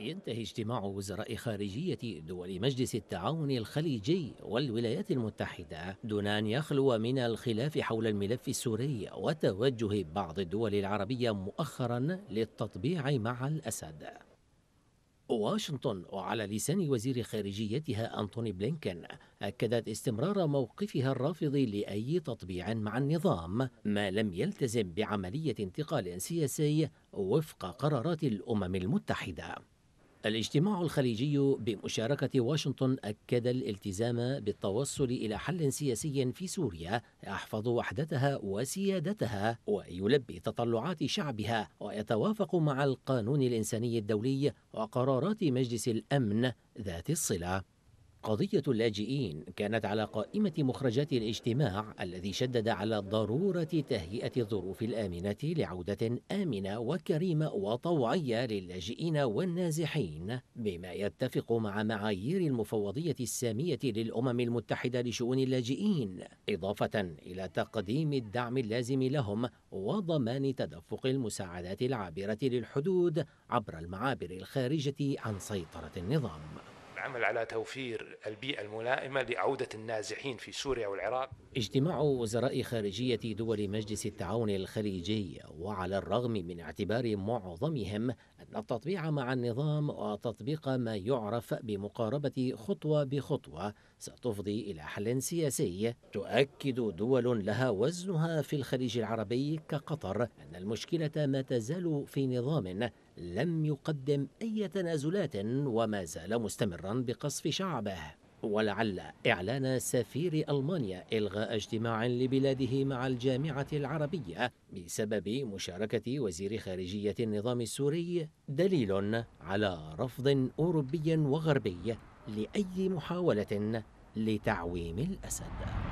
ينتهي اجتماع وزراء خارجية دول مجلس التعاون الخليجي والولايات المتحدة دون أن يخلو من الخلاف حول الملف السوري وتوجه بعض الدول العربية مؤخرا للتطبيع مع الأسد واشنطن وعلى لسان وزير خارجيتها أنتوني بلينكن أكدت استمرار موقفها الرافض لأي تطبيع مع النظام ما لم يلتزم بعملية انتقال سياسي وفق قرارات الأمم المتحدة الاجتماع الخليجي بمشاركة واشنطن أكد الالتزام بالتوصل إلى حل سياسي في سوريا يحفظ وحدتها وسيادتها ويلبي تطلعات شعبها ويتوافق مع القانون الإنساني الدولي وقرارات مجلس الأمن ذات الصلة قضية اللاجئين كانت على قائمة مخرجات الاجتماع الذي شدد على ضرورة تهيئة الظروف الآمنة لعودة آمنة وكريمة وطوعية للاجئين والنازحين بما يتفق مع معايير المفوضية السامية للأمم المتحدة لشؤون اللاجئين إضافة إلى تقديم الدعم اللازم لهم وضمان تدفق المساعدات العابرة للحدود عبر المعابر الخارجة عن سيطرة النظام تعمل على توفير البيئة الملائمة لعودة النازحين في سوريا والعراق اجتماع وزراء خارجية دول مجلس التعاون الخليجي وعلى الرغم من اعتبار معظمهم أن التطبيع مع النظام وتطبيق ما يعرف بمقاربة خطوة بخطوة ستفضي إلى حل سياسي تؤكد دول لها وزنها في الخليج العربي كقطر أن المشكلة ما تزال في نظام لم يقدم أي تنازلات وما زال مستمرا بقصف شعبه ولعل إعلان سفير ألمانيا إلغاء اجتماع لبلاده مع الجامعة العربية بسبب مشاركة وزير خارجية النظام السوري دليل على رفض أوروبي وغربي لأي محاولة لتعويم الأسد